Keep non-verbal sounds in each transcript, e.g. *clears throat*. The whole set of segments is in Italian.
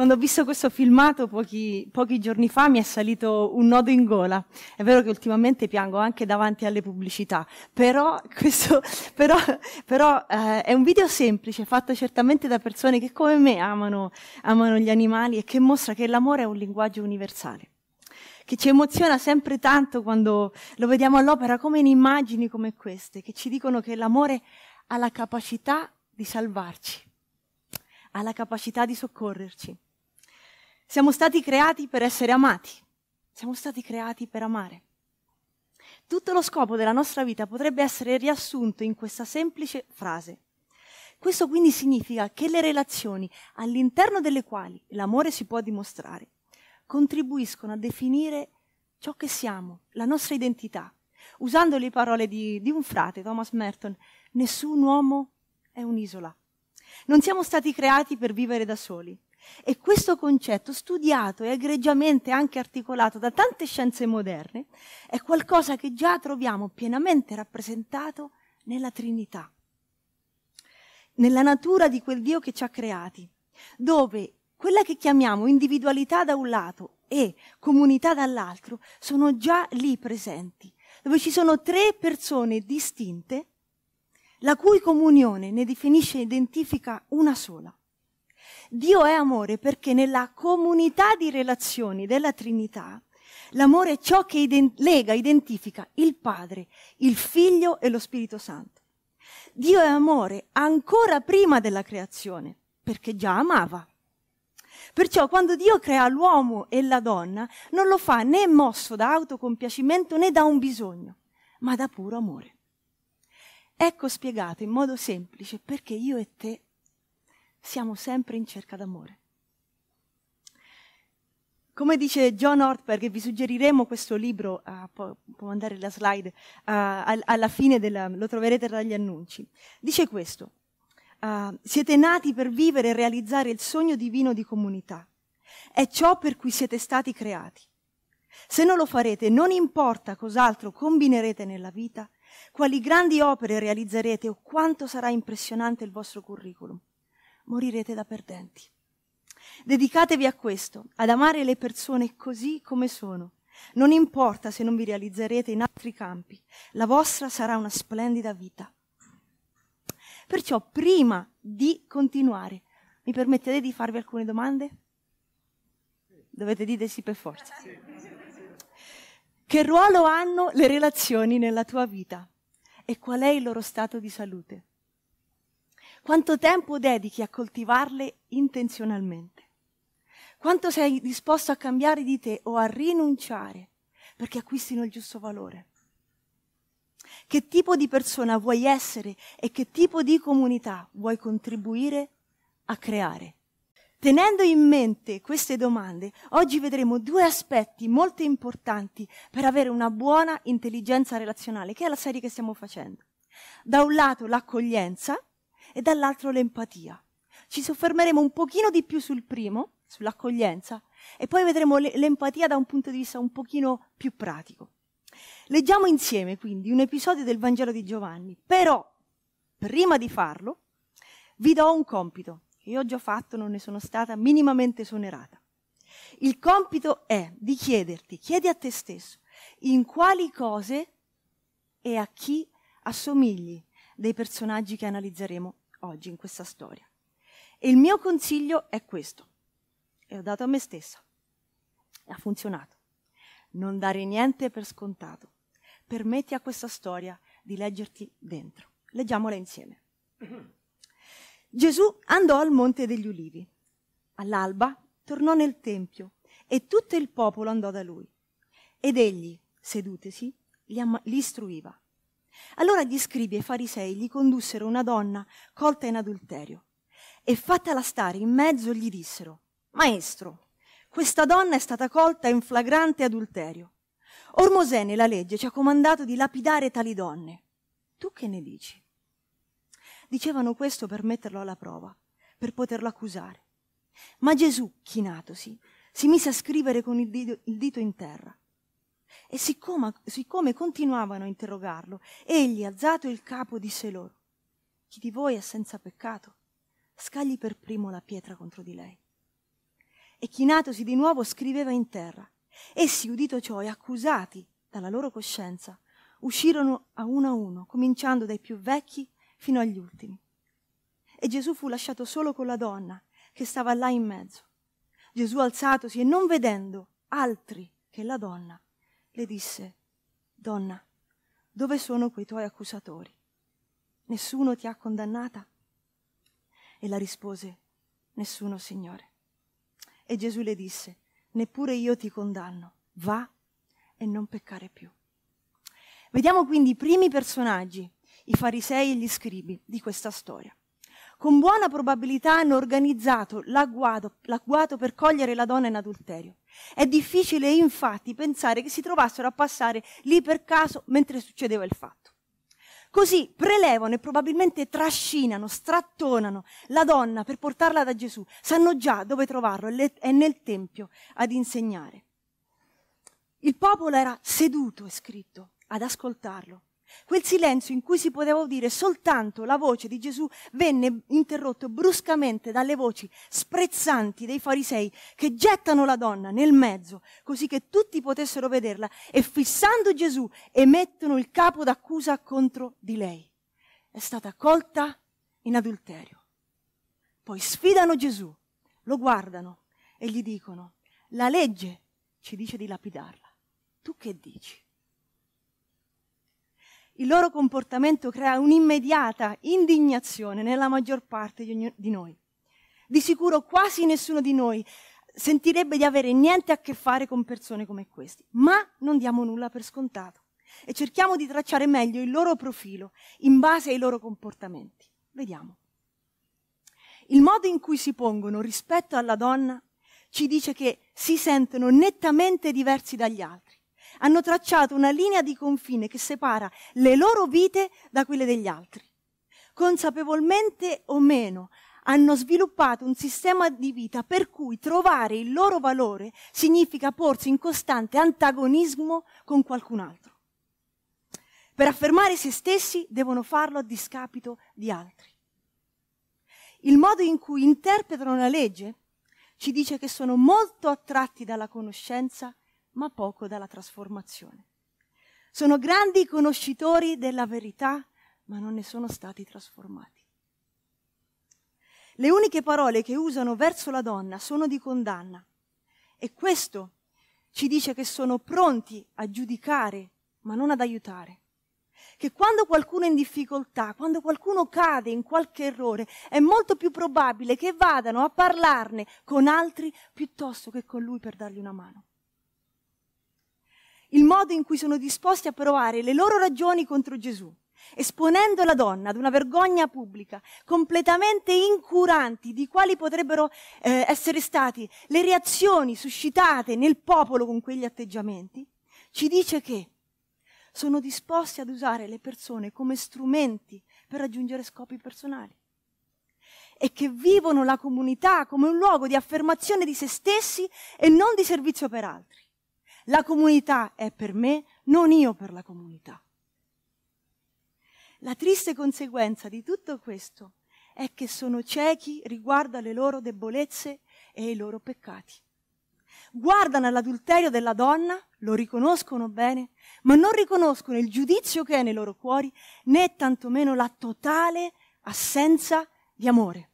Quando ho visto questo filmato pochi, pochi, giorni fa mi è salito un nodo in gola. È vero che ultimamente piango anche davanti alle pubblicità, però, *laughs* questo, però, però eh, è un video semplice, fatto certamente da persone che come me amano, amano gli animali e che mostra che l'amore è un linguaggio universale che ci emoziona sempre tanto quando lo vediamo all'opera, come in immagini come queste, che ci dicono che l'amore ha la capacità di salvarci, ha la capacità di soccorrerci. Siamo stati creati per essere amati, siamo stati creati per amare. Tutto lo scopo della nostra vita potrebbe essere riassunto in questa semplice frase. Questo quindi significa che le relazioni all'interno delle quali l'amore si può dimostrare contribuiscono a definire ciò che siamo, la nostra identità. Usando le parole di, di un frate, Thomas Merton, nessun uomo è un'isola. Non siamo stati creati per vivere da soli, e questo concetto, studiato e egregiamente anche articolato da tante scienze moderne, è qualcosa che già troviamo pienamente rappresentato nella Trinità, nella natura di quel Dio che ci ha creati, dove quella che chiamiamo individualità da un lato e comunità dall'altro sono già lì presenti, dove ci sono tre persone distinte, la cui comunione ne definisce e identifica una sola. Dio è amore perché nella comunità di relazioni della Trinità l'amore è ciò che ident- lega, identifica il Padre, il Figlio e lo Spirito Santo. Dio è amore ancora prima della creazione perché già amava. Perciò quando Dio crea l'uomo e la donna, non lo fa né mosso da autocompiacimento né da un bisogno, ma da puro amore. Ecco spiegato in modo semplice perché io e te siamo sempre in cerca d'amore. Come dice John Ortberg, vi suggeriremo questo libro, uh, può, può, mandare la slide, uh, al, alla fine della, lo troverete tra gli annunci. Dice questo, uh, siete nati per vivere e realizzare il sogno divino di comunità. È ciò per cui siete stati creati. Se non lo farete, non importa cos'altro combinerete nella vita, quali grandi opere realizzerete o quanto sarà impressionante il vostro curriculum morirete da perdenti. Dedicatevi a questo, ad amare le persone così come sono. Non importa se non vi realizzerete in altri campi, la vostra sarà una splendida vita. Perciò prima di continuare, mi permettete di farvi alcune domande? Dovete dire sì per forza. Che ruolo hanno le relazioni nella tua vita e qual è il loro stato di salute? Quanto tempo dedichi a coltivarle intenzionalmente? Quanto sei disposto a cambiare di te o a rinunciare perché acquistino il giusto valore? Che tipo di persona vuoi essere e che tipo di comunità vuoi contribuire a creare? Tenendo in mente queste domande, oggi vedremo due aspetti molto importanti per avere una buona intelligenza relazionale, che è la serie che stiamo facendo. Da un lato l'accoglienza e dall'altro l'empatia. Ci soffermeremo un pochino di più sul primo, sull'accoglienza, e poi vedremo l'empatia da un punto di vista un pochino più pratico. Leggiamo insieme quindi un episodio del Vangelo di Giovanni, però prima di farlo vi do un compito che io ho già fatto, non ne sono stata minimamente sonerata. Il compito è di chiederti, chiedi a te stesso, in quali cose e a chi assomigli dei personaggi che analizzeremo oggi in questa storia. E il mio consiglio è questo, e ho dato a me stessa, e ha funzionato. Non dare niente per scontato. Permetti a questa storia di leggerti dentro. Leggiamola insieme. Gesù andò al Monte degli Ulivi. All'alba tornò nel Tempio e tutto il popolo andò da lui. Ed egli, sedutesi, li, li istruiva. Allora gli scribi e i farisei gli condussero una donna colta in adulterio e fattala stare in mezzo gli dissero, Maestro, questa donna è stata colta in flagrante adulterio. Or Mosè nella legge ci ha comandato di lapidare tali donne. Tu che ne dici? Dicevano questo per metterlo alla prova, per poterlo accusare. Ma Gesù, chinatosi, si mise a scrivere con il dito, il dito in terra. E siccome, siccome continuavano a interrogarlo, egli, alzato il capo, disse loro, Chi di voi è senza peccato? Scagli per primo la pietra contro di lei. E chinatosi di nuovo scriveva in terra. Essi, udito ciò e accusati dalla loro coscienza, uscirono a uno a uno, cominciando dai più vecchi fino agli ultimi. E Gesù fu lasciato solo con la donna, che stava là in mezzo. Gesù alzatosi e non vedendo altri che la donna, le disse, Donna, dove sono quei tuoi accusatori? Nessuno ti ha condannata? E la rispose, Nessuno, Signore. E Gesù le disse, Neppure io ti condanno, va e non peccare più. Vediamo quindi i primi personaggi, i farisei e gli scribi di questa storia. Con buona probabilità hanno organizzato l'agguato, l'agguato, per cogliere la donna in adulterio. È difficile infatti pensare che si trovassero a passare lì per caso mentre succedeva il fatto. Così prelevano e probabilmente trascinano, strattonano la donna per portarla da Gesù. Sanno già dove trovarlo, è nel Tempio ad insegnare. Il popolo era seduto, è scritto, ad ascoltarlo. Quel silenzio in cui si poteva udire soltanto la voce di Gesù venne interrotto bruscamente dalle voci sprezzanti dei farisei che gettano la donna nel mezzo così che tutti potessero vederla e fissando Gesù emettono il capo d'accusa contro di lei. È stata colta in adulterio. Poi sfidano Gesù, lo guardano e gli dicono, la legge ci dice di lapidarla. Tu che dici? il loro comportamento crea un'immediata indignazione nella maggior parte di noi. Di sicuro quasi nessuno di noi sentirebbe di avere niente a che fare con persone come questi, ma non diamo nulla per scontato e cerchiamo di tracciare meglio il loro profilo in base ai loro comportamenti. Vediamo. Il modo in cui si pongono rispetto alla donna ci dice che si sentono nettamente diversi dagli altri hanno tracciato una linea di confine che separa le loro vite da quelle degli altri. Consapevolmente o meno, hanno sviluppato un sistema di vita per cui trovare il loro valore significa porsi in costante antagonismo con qualcun altro. Per affermare se stessi devono farlo a discapito di altri. Il modo in cui interpretano la legge ci dice che sono molto attratti dalla conoscenza ma poco dalla trasformazione. Sono grandi conoscitori della verità, ma non ne sono stati trasformati. Le uniche parole che usano verso la donna sono di condanna e questo ci dice che sono pronti a giudicare, ma non ad aiutare. Che quando qualcuno è in difficoltà, quando qualcuno cade in qualche errore, è molto più probabile che vadano a parlarne con altri piuttosto che con lui per dargli una mano il modo in cui sono disposti a provare le loro ragioni contro Gesù, esponendo la donna ad una vergogna pubblica, completamente incuranti di quali potrebbero eh, essere state le reazioni suscitate nel popolo con quegli atteggiamenti, ci dice che sono disposti ad usare le persone come strumenti per raggiungere scopi personali e che vivono la comunità come un luogo di affermazione di se stessi e non di servizio per altri. La comunità è per me, non io per la comunità. La triste conseguenza di tutto questo è che sono ciechi riguardo alle loro debolezze e ai loro peccati. Guardano all'adulterio della donna, lo riconoscono bene, ma non riconoscono il giudizio che è nei loro cuori, né tantomeno la totale assenza di amore.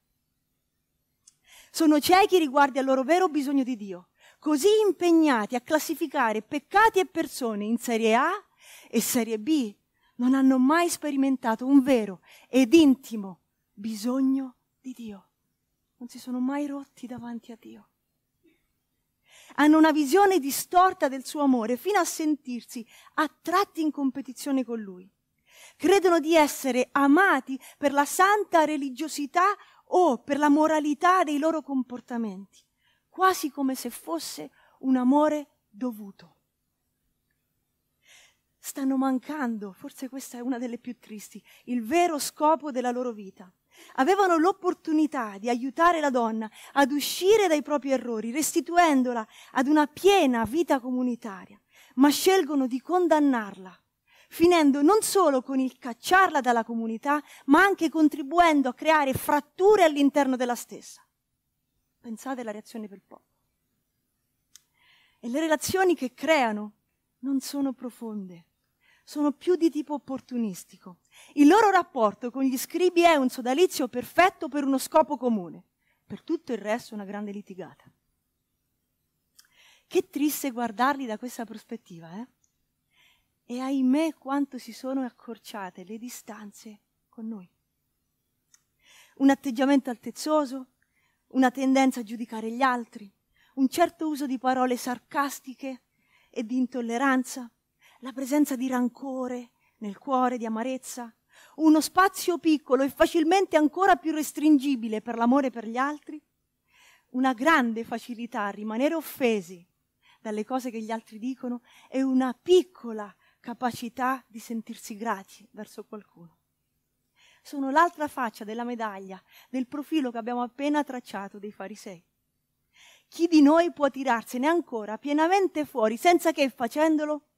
Sono ciechi riguardo al loro vero bisogno di Dio, così impegnati a classificare peccati e persone in serie A e serie B, non hanno mai sperimentato un vero ed intimo bisogno di Dio. Non si sono mai rotti davanti a Dio. Hanno una visione distorta del suo amore fino a sentirsi attratti in competizione con Lui. Credono di essere amati per la santa religiosità o per la moralità dei loro comportamenti quasi come se fosse un amore dovuto. Stanno mancando, forse questa è una delle più tristi, il vero scopo della loro vita. Avevano l'opportunità di aiutare la donna ad uscire dai propri errori, restituendola ad una piena vita comunitaria, ma scelgono di condannarla finendo non solo con il cacciarla dalla comunità, ma anche contribuendo a creare fratture all'interno della stessa. Pensate alla reazione per poco. E le relazioni che creano non sono profonde, sono più di tipo opportunistico. Il loro rapporto con gli scribi è un sodalizio perfetto per uno scopo comune, per tutto il resto una grande litigata. Che triste guardarli da questa prospettiva, eh? E ahimè quanto si sono accorciate le distanze con noi. Un atteggiamento altezzoso, una tendenza a giudicare gli altri, un certo uso di parole sarcastiche e di intolleranza, la presenza di rancore nel cuore, di amarezza, uno spazio piccolo e facilmente ancora più restringibile per l'amore per gli altri, una grande facilità a rimanere offesi dalle cose che gli altri dicono e una piccola capacità di sentirsi grati verso qualcuno sono l'altra faccia della medaglia del profilo che abbiamo appena tracciato dei farisei. Chi di noi può tirarsene ancora pienamente fuori senza che facendolo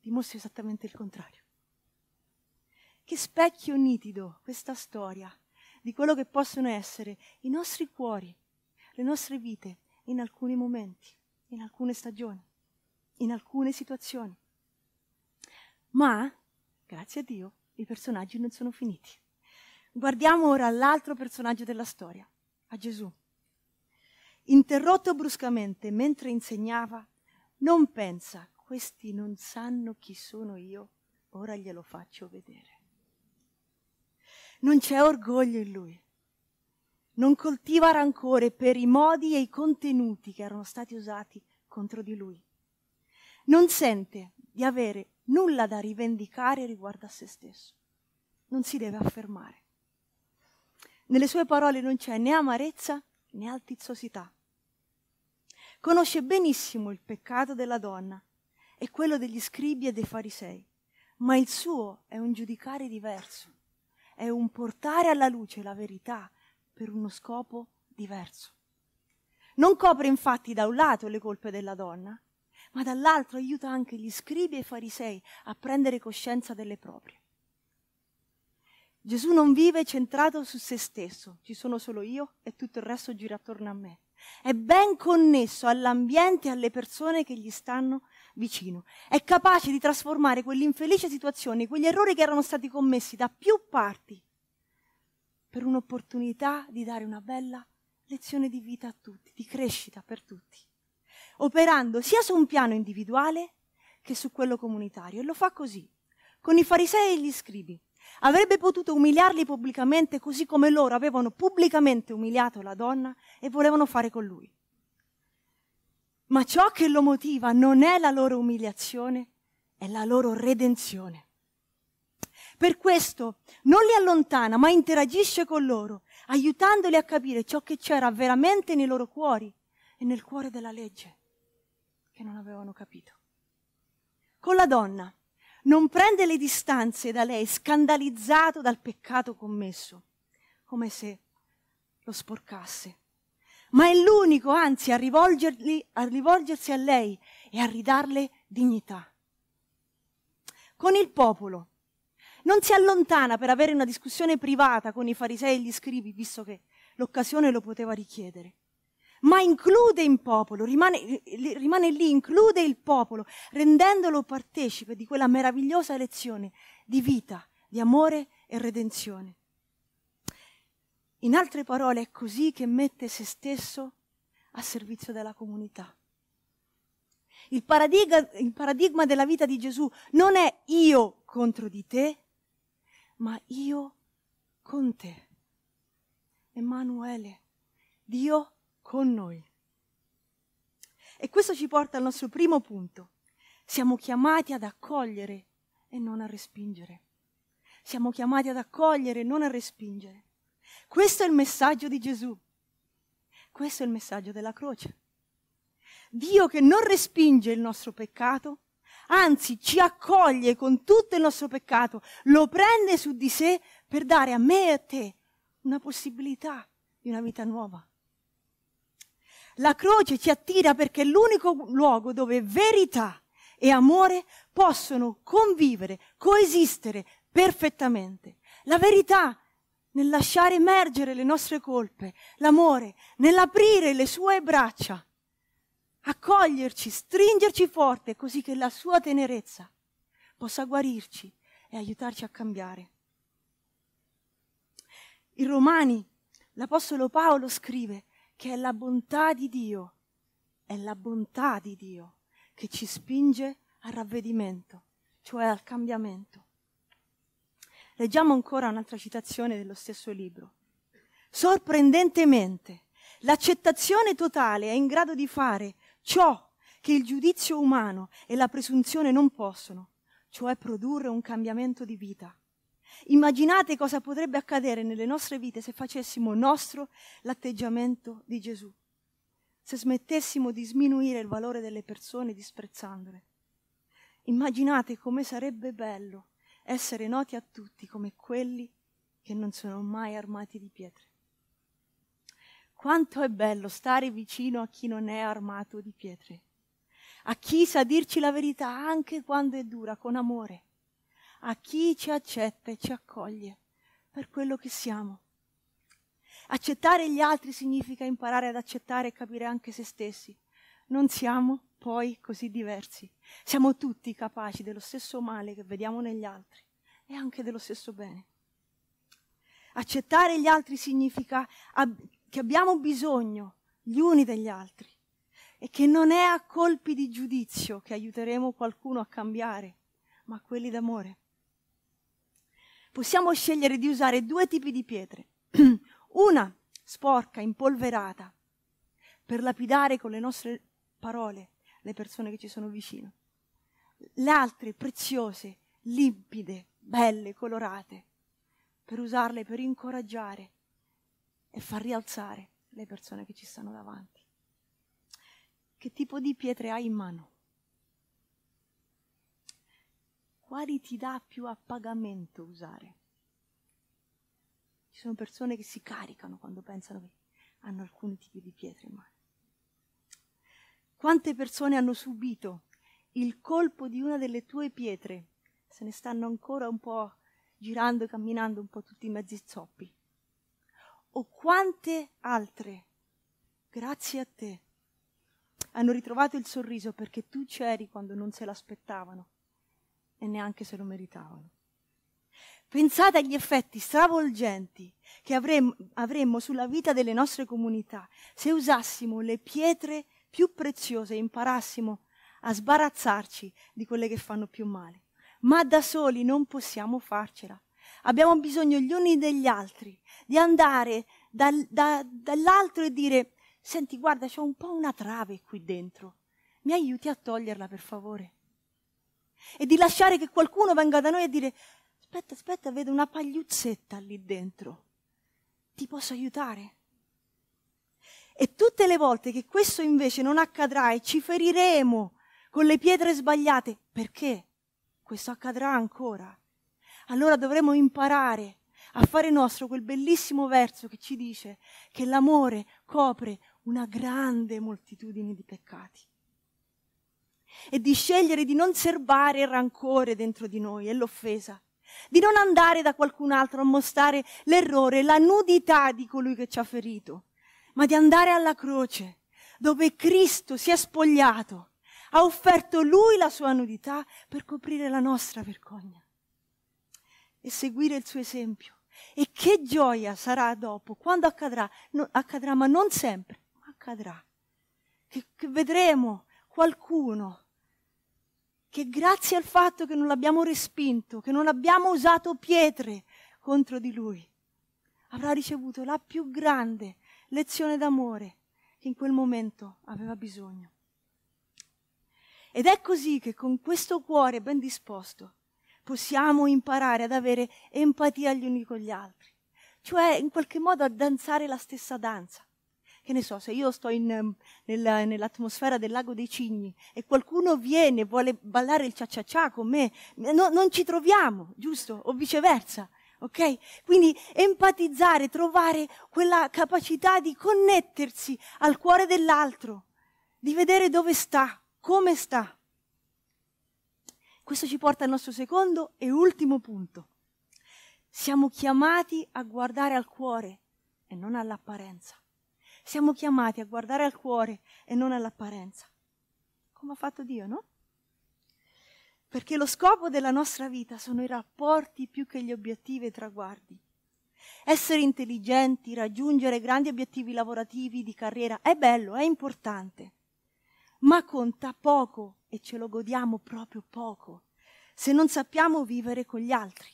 dimostri esattamente il contrario? Che specchio nitido questa storia di quello che possono essere i nostri cuori, le nostre vite in alcuni momenti, in alcune stagioni, in alcune situazioni. Ma, grazie a Dio, i personaggi non sono finiti. Guardiamo ora l'altro personaggio della storia, a Gesù. Interrotto bruscamente mentre insegnava, non pensa, questi non sanno chi sono io, ora glielo faccio vedere. Non c'è orgoglio in lui, non coltiva rancore per i modi e i contenuti che erano stati usati contro di lui. Non sente di avere nulla da rivendicare riguardo a se stesso. Non si deve affermare. Nelle sue parole non c'è né amarezza né altizzosità. Conosce benissimo il peccato della donna e quello degli scribi e dei farisei, ma il suo è un giudicare diverso, è un portare alla luce la verità per uno scopo diverso. Non copre infatti da un lato le colpe della donna, ma dall'altro aiuta anche gli scribi e i farisei a prendere coscienza delle proprie. Gesù non vive centrato su se stesso, ci sono solo io e tutto il resto gira attorno a me. È ben connesso all'ambiente e alle persone che gli stanno vicino. È capace di trasformare quell'infelice situazione, quegli errori che erano stati commessi da più parti, per un'opportunità di dare una bella lezione di vita a tutti, di crescita per tutti, operando sia su un piano individuale che su quello comunitario. E lo fa così, con i farisei e gli scribi. Avrebbe potuto umiliarli pubblicamente così come loro avevano pubblicamente umiliato la donna e volevano fare con lui. Ma ciò che lo motiva non è la loro umiliazione, è la loro redenzione. Per questo non li allontana, ma interagisce con loro, aiutandoli a capire ciò che c'era veramente nei loro cuori e nel cuore della legge, che non avevano capito. Con la donna non prende le distanze da lei, scandalizzato dal peccato commesso, come se lo sporcasse. Ma è l'unico, anzi, a, a rivolgersi a lei e a ridarle dignità. Con il popolo non si allontana per avere una discussione privata con i farisei e gli scrivi, visto che l'occasione lo poteva richiedere ma include in popolo, rimane, rimane lì, include il popolo, rendendolo partecipe di quella meravigliosa lezione di vita, di amore e redenzione. In altre parole, è così che mette se stesso a servizio della comunità. Il paradigma, il paradigma, della vita di Gesù non è io contro di te, ma io con te. Emanuele, Dio con noi. E questo ci porta al nostro primo punto. Siamo chiamati ad accogliere e non a respingere. Siamo chiamati ad accogliere e non a respingere. Questo è il messaggio di Gesù. Questo è il messaggio della croce. Dio che non respinge il nostro peccato, anzi ci accoglie con tutto il nostro peccato, lo prende su di sé per dare a me e a te una possibilità di una vita nuova. La croce ci attira perché è l'unico luogo dove verità e amore possono convivere, coesistere perfettamente. La verità nel lasciare emergere le nostre colpe, l'amore nell'aprire le sue braccia, accoglierci, stringerci forte così che la sua tenerezza possa guarirci e aiutarci a cambiare. In Romani l'Apostolo Paolo scrive che è la bontà di Dio, è la bontà di Dio che ci spinge al ravvedimento, cioè al cambiamento. Leggiamo ancora un'altra citazione dello stesso libro. Sorprendentemente, l'accettazione totale è in grado di fare ciò che il giudizio umano e la presunzione non possono, cioè produrre un cambiamento di vita. Immaginate cosa potrebbe accadere nelle nostre vite se facessimo nostro l'atteggiamento di Gesù, se smettessimo di sminuire il valore delle persone disprezzandole. Immaginate come sarebbe bello essere noti a tutti come quelli che non sono mai armati di pietre. Quanto è bello stare vicino a chi non è armato di pietre, a chi sa dirci la verità anche quando è dura, con amore a chi ci accetta e ci accoglie per quello che siamo. Accettare gli altri significa imparare ad accettare e capire anche se stessi. Non siamo poi così diversi. Siamo tutti capaci dello stesso male che vediamo negli altri e anche dello stesso bene. Accettare gli altri significa ab- che abbiamo bisogno gli uni degli altri e che non è a colpi di giudizio che aiuteremo qualcuno a cambiare, ma a quelli d'amore possiamo scegliere di usare due tipi di pietre. *clears throat* Una sporca, impolverata, per lapidare con le nostre parole le persone che ci sono vicino. Le altre preziose, limpide, belle, colorate, per usarle per incoraggiare e far rialzare le persone che ci stanno davanti. Che tipo di pietre hai in mano? quali ti dà più appagamento usare. Ci sono persone che si caricano quando pensano che hanno alcuni tipi di pietre in mano. Quante persone hanno subito il colpo di una delle tue pietre? Se ne stanno ancora un po' girando e camminando un po' tutti i mezzi zoppi. O quante altre, grazie a te, hanno ritrovato il sorriso perché tu c'eri quando non se l'aspettavano e neanche se lo meritavano. Pensate agli effetti stravolgenti che avremmo, sulla vita delle nostre comunità se usassimo le pietre più preziose e imparassimo a sbarazzarci di quelle che fanno più male. Ma da soli non possiamo farcela. Abbiamo bisogno gli uni degli altri, di andare dal, da, dall'altro e dire, senti guarda c'è un po' una trave qui dentro, mi aiuti a toglierla per favore e di lasciare che qualcuno venga da noi a dire aspetta, aspetta, vedo una pagliuzzetta lì dentro, ti posso aiutare? E tutte le volte che questo invece non accadrà e ci feriremo con le pietre sbagliate, perché questo accadrà ancora, allora dovremo imparare a fare nostro quel bellissimo verso che ci dice che l'amore copre una grande moltitudine di peccati e di scegliere di non serbare il rancore dentro di noi e l'offesa, di non andare da qualcun altro a mostrare l'errore, la nudità di colui che ci ha ferito, ma di andare alla croce dove Cristo si è spogliato, ha offerto lui la sua nudità per coprire la nostra vergogna e seguire il suo esempio. E che gioia sarà dopo, quando accadrà, no, accadrà ma non sempre, ma accadrà, che, che vedremo qualcuno che grazie al fatto che non l'abbiamo respinto, che non abbiamo usato pietre contro di lui, avrà ricevuto la più grande lezione d'amore che in quel momento aveva bisogno. Ed è così che con questo cuore ben disposto possiamo imparare ad avere empatia gli uni con gli altri, cioè in qualche modo a danzare la stessa danza, che ne so, se io sto in, ehm, nella, nell'atmosfera del lago dei cigni e qualcuno viene, e vuole ballare il cia-cia-cia con me, no, non ci troviamo, giusto? O viceversa. Ok? Quindi empatizzare, trovare quella capacità di connettersi al cuore dell'altro, di vedere dove sta, come sta. Questo ci porta al nostro secondo e ultimo punto. Siamo chiamati a guardare al cuore e non all'apparenza. Siamo chiamati a guardare al cuore e non all'apparenza, come ha fatto Dio, no? Perché lo scopo della nostra vita sono i rapporti più che gli obiettivi e i traguardi. Essere intelligenti, raggiungere grandi obiettivi lavorativi, di carriera, è bello, è importante, ma conta poco e ce lo godiamo proprio poco se non sappiamo vivere con gli altri.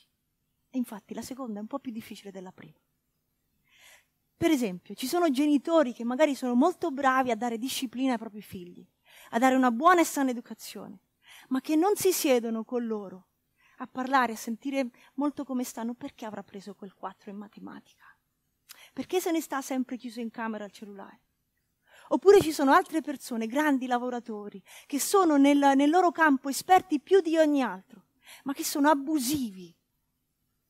E infatti la seconda è un po' più difficile della prima. Per esempio, ci sono genitori che magari sono molto bravi a dare disciplina ai propri figli, a dare una buona e sana educazione, ma che non si siedono con loro a parlare, a sentire molto come stanno, perché avrà preso quel 4 in matematica? Perché se ne sta sempre chiuso in camera al cellulare? Oppure ci sono altre persone, grandi lavoratori, che sono nel, nel loro campo esperti più di ogni altro, ma che sono abusivi,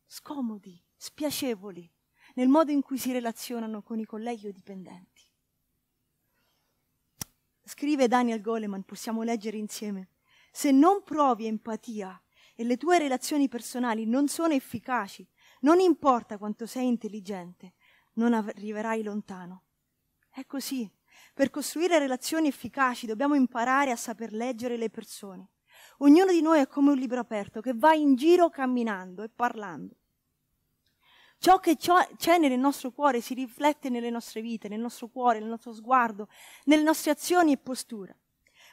scomodi, spiacevoli, nel modo in cui si relazionano con i colleghi o i dipendenti. Scrive Daniel Goleman, possiamo leggere insieme, se non provi empatia e le tue relazioni personali non sono efficaci, non importa quanto sei intelligente, non arriverai lontano. È così. Per costruire relazioni efficaci dobbiamo imparare a saper leggere le persone. Ognuno di noi è come un libro aperto che va in giro camminando e parlando. Ciò che c'è nel nostro cuore si riflette nelle nostre vite, nel nostro cuore, nel nostro sguardo, nelle nostre azioni e posture.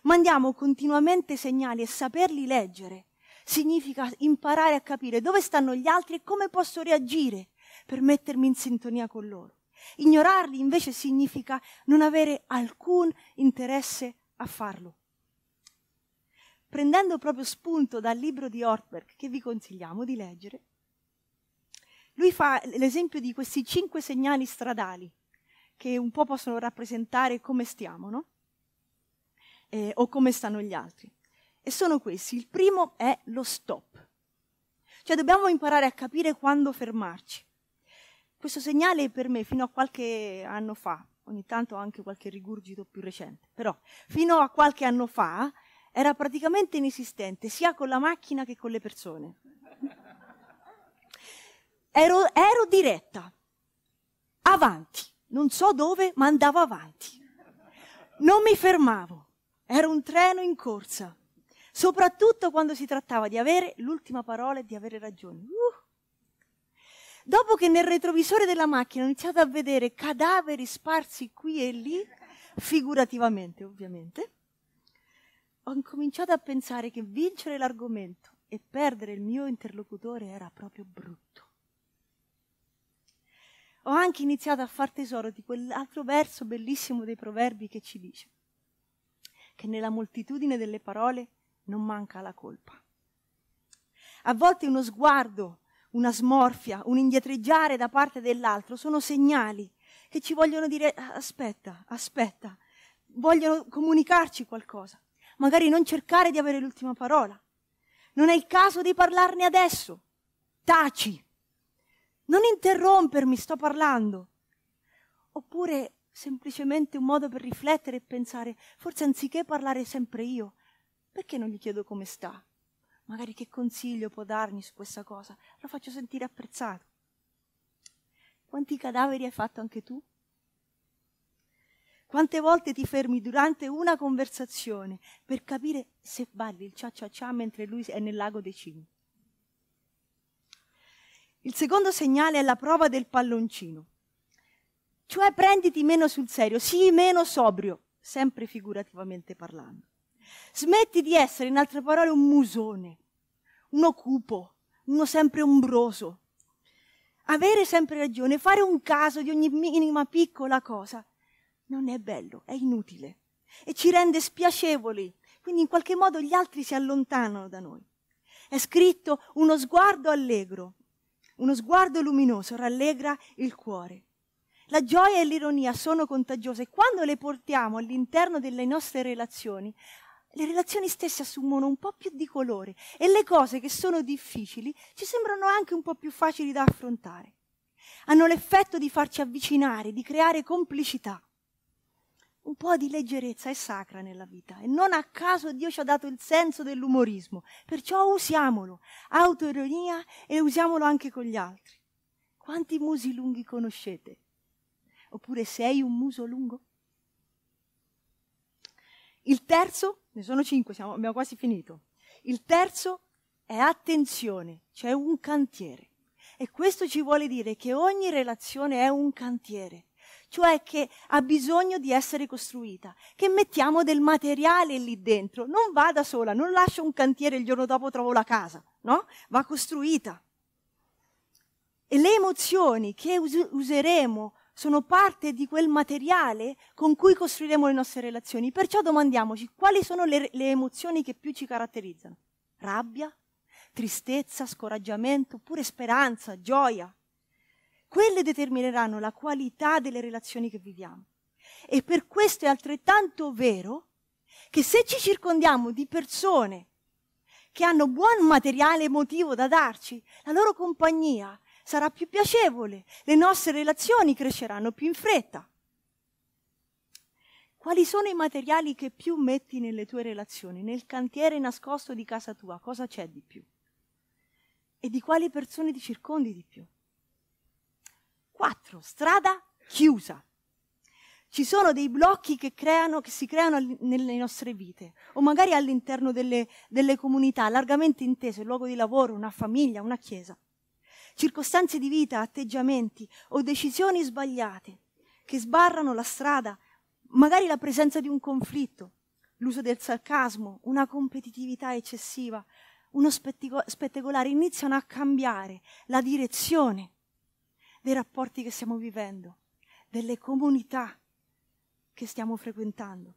Mandiamo continuamente segnali e saperli leggere significa imparare a capire dove stanno gli altri e come posso reagire per mettermi in sintonia con loro. Ignorarli invece significa non avere alcun interesse a farlo. Prendendo proprio spunto dal libro di Ortberg che vi consigliamo di leggere, lui fa l'esempio di questi cinque segnali stradali che un po' possono rappresentare come stiamo, no? Eh, o come stanno gli altri. E sono questi. Il primo è lo stop. Cioè dobbiamo imparare a capire quando fermarci. Questo segnale per me fino a qualche anno fa, ogni tanto anche qualche rigurgito più recente, però fino a qualche anno fa era praticamente inesistente sia con la macchina che con le persone. Ero, ero diretta, avanti, non so dove, ma andavo avanti. Non mi fermavo, era un treno in corsa, soprattutto quando si trattava di avere l'ultima parola e di avere ragione. Uh. Dopo che nel retrovisore della macchina ho iniziato a vedere cadaveri sparsi qui e lì, figurativamente ovviamente, ho incominciato a pensare che vincere l'argomento e perdere il mio interlocutore era proprio brutto ho anche iniziato a far tesoro di quell'altro verso bellissimo dei proverbi che ci dice che nella moltitudine delle parole non manca la colpa. A volte uno sguardo, una smorfia, un indietreggiare da parte dell'altro sono segnali che ci vogliono dire aspetta, aspetta, vogliono comunicarci qualcosa. Magari non cercare di avere l'ultima parola. Non è il caso di parlarne adesso. Taci. Non interrompermi, sto parlando. Oppure semplicemente un modo per riflettere e pensare, forse anziché parlare sempre io, perché non gli chiedo come sta? Magari che consiglio può darmi su questa cosa? Lo faccio sentire apprezzato. Quanti cadaveri hai fatto anche tu? Quante volte ti fermi durante una conversazione per capire se balli il cia cia cia mentre lui è nel lago dei cigni? Il secondo segnale è la prova del palloncino. Cioè prenditi meno sul serio, sii meno sobrio, sempre figurativamente parlando. Smetti di essere, in altre parole, un musone, uno cupo, uno sempre ombroso. Avere sempre ragione, fare un caso di ogni minima piccola cosa, non è bello, è inutile e ci rende spiacevoli. Quindi in qualche modo gli altri si allontanano da noi. È scritto uno sguardo allegro, uno sguardo luminoso rallegra il cuore. La gioia e l'ironia sono contagiose e quando le portiamo all'interno delle nostre relazioni, le relazioni stesse assumono un po' più di colore e le cose che sono difficili ci sembrano anche un po' più facili da affrontare. Hanno l'effetto di farci avvicinare, di creare complicità un po' di leggerezza è sacra nella vita e non a caso Dio ci ha dato il senso dell'umorismo, perciò usiamolo, autoironia e usiamolo anche con gli altri. Quanti musi lunghi conoscete? Oppure sei un muso lungo? Il terzo, ne sono cinque, siamo, abbiamo quasi finito. Il terzo è attenzione, cioè un cantiere. E questo ci vuole dire che ogni relazione è un cantiere cioè che ha bisogno di essere costruita, che mettiamo del materiale lì dentro, non va da sola, non lascio un cantiere e il giorno dopo trovo la casa, no? Va costruita. E le emozioni che us- useremo sono parte di quel materiale con cui costruiremo le nostre relazioni. Perciò domandiamoci quali sono le, le emozioni che più ci caratterizzano. Rabbia, tristezza, scoraggiamento, oppure speranza, gioia. Quelle determineranno la qualità delle relazioni che viviamo. E per questo è altrettanto vero che se ci circondiamo di persone che hanno buon materiale emotivo da darci, la loro compagnia sarà più piacevole, le nostre relazioni cresceranno più in fretta. Quali sono i materiali che più metti nelle tue relazioni? Nel cantiere nascosto di casa tua, cosa c'è di più? E di quali persone ti circondi di più? 4. Strada chiusa. Ci sono dei blocchi che, creano, che si creano nelle nostre vite o magari all'interno delle, delle comunità, largamente intese, il luogo di lavoro, una famiglia, una chiesa. Circostanze di vita, atteggiamenti o decisioni sbagliate che sbarrano la strada, magari la presenza di un conflitto, l'uso del sarcasmo, una competitività eccessiva, uno spettacolare, iniziano a cambiare la direzione dei rapporti che stiamo vivendo, delle comunità che stiamo frequentando.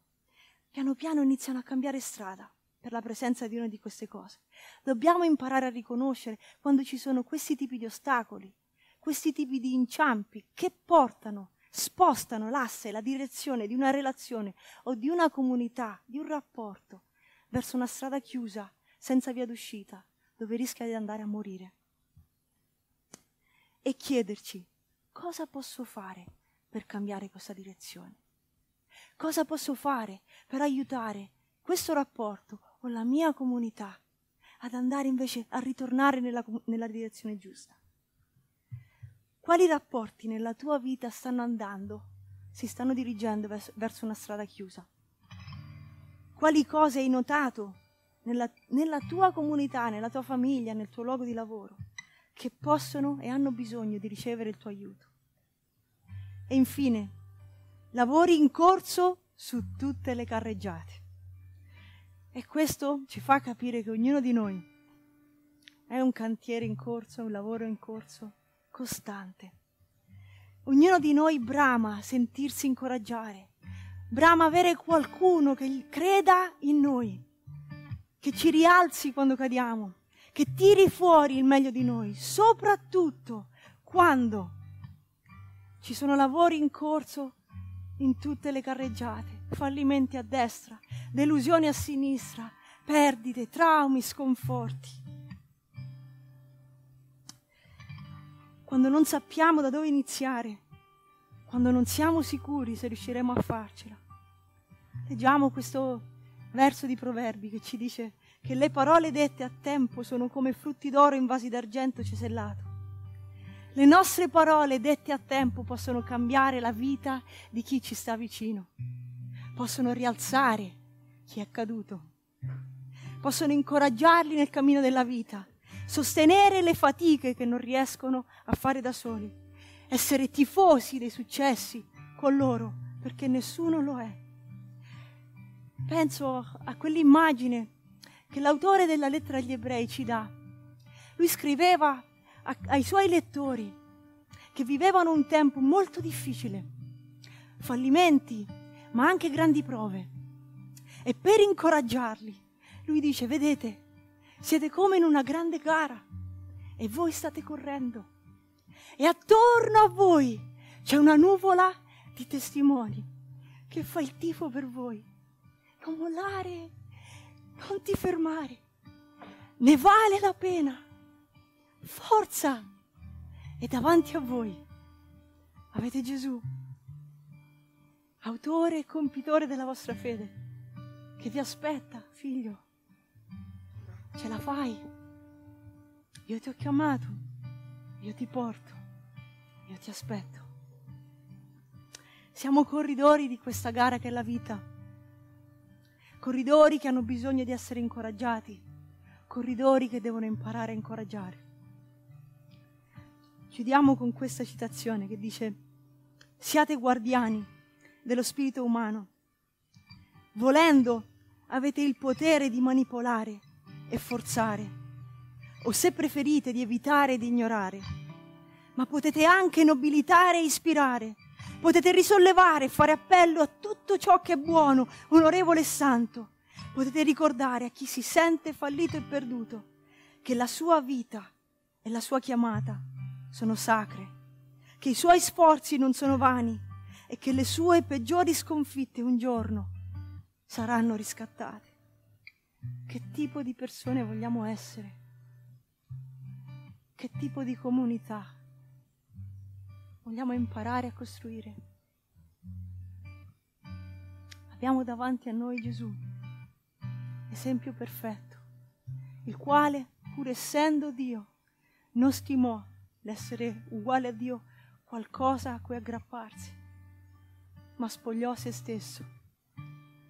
Piano piano iniziano a cambiare strada per la presenza di una di queste cose. Dobbiamo imparare a riconoscere quando ci sono questi tipi di ostacoli, questi tipi di inciampi che portano, spostano l'asse, la direzione di una relazione o di una comunità, di un rapporto, verso una strada chiusa, senza via d'uscita, dove rischia di andare a morire e chiederci cosa posso fare per cambiare questa direzione. Cosa posso fare per aiutare questo rapporto o la mia comunità ad andare invece a ritornare nella, nella direzione giusta? Quali rapporti nella tua vita stanno andando, si stanno dirigendo verso, verso una strada chiusa? Quali cose hai notato nella, nella tua comunità, nella tua famiglia, nel tuo luogo di lavoro? che possono e hanno bisogno di ricevere il tuo aiuto. E infine, lavori in corso su tutte le carreggiate. E questo ci fa capire che ognuno di noi è un cantiere in corso, un lavoro in corso costante. Ognuno di noi brama sentirsi incoraggiare, brama avere qualcuno che creda in noi, che ci rialzi quando cadiamo, che tiri fuori il meglio di noi, soprattutto quando ci sono lavori in corso in tutte le carreggiate, fallimenti a destra, delusioni a sinistra, perdite, traumi, sconforti. Quando non sappiamo da dove iniziare, quando non siamo sicuri se riusciremo a farcela. Leggiamo questo verso di Proverbi che ci dice che le parole dette a tempo sono come frutti d'oro in vasi d'argento cesellato. Le nostre parole dette a tempo possono cambiare la vita di chi ci sta vicino, possono rialzare chi è caduto, possono incoraggiarli nel cammino della vita, sostenere le fatiche che non riescono a fare da soli, essere tifosi dei successi con loro, perché nessuno lo è. Penso a quell'immagine che l'autore della lettera agli ebrei ci dà. Lui scriveva a, ai suoi lettori che vivevano un tempo molto difficile, fallimenti, ma anche grandi prove. E per incoraggiarli, lui dice, vedete, siete come in una grande gara e voi state correndo. E attorno a voi c'è una nuvola di testimoni che fa il tifo per voi. Non mollare, non ti fermare, ne vale la pena, forza, è davanti a voi. Avete Gesù, autore e compitore della vostra fede, che vi aspetta, figlio. Ce la fai. Io ti ho chiamato, io ti porto, io ti aspetto. Siamo corridori di questa gara che è la vita corridori che hanno bisogno di essere incoraggiati, corridori che devono imparare a incoraggiare. Chiudiamo con questa citazione che dice, siate guardiani dello spirito umano. Volendo avete il potere di manipolare e forzare, o se preferite di evitare di ignorare, ma potete anche nobilitare e ispirare potete risollevare e fare appello a tutto ciò che è buono, onorevole e santo. Potete ricordare a chi si sente fallito e perduto che la sua vita e la sua chiamata sono sacre, che i suoi sforzi non sono vani e che le sue peggiori sconfitte un giorno saranno riscattate. Che tipo di persone vogliamo essere? Che tipo di comunità? Vogliamo imparare a costruire. Abbiamo davanti a noi Gesù, esempio perfetto, il quale, pur essendo Dio, non stimò l'essere uguale a Dio qualcosa a cui aggrapparsi, ma spogliò se stesso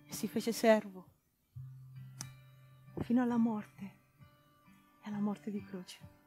e si fece servo fino alla morte e alla morte di croce.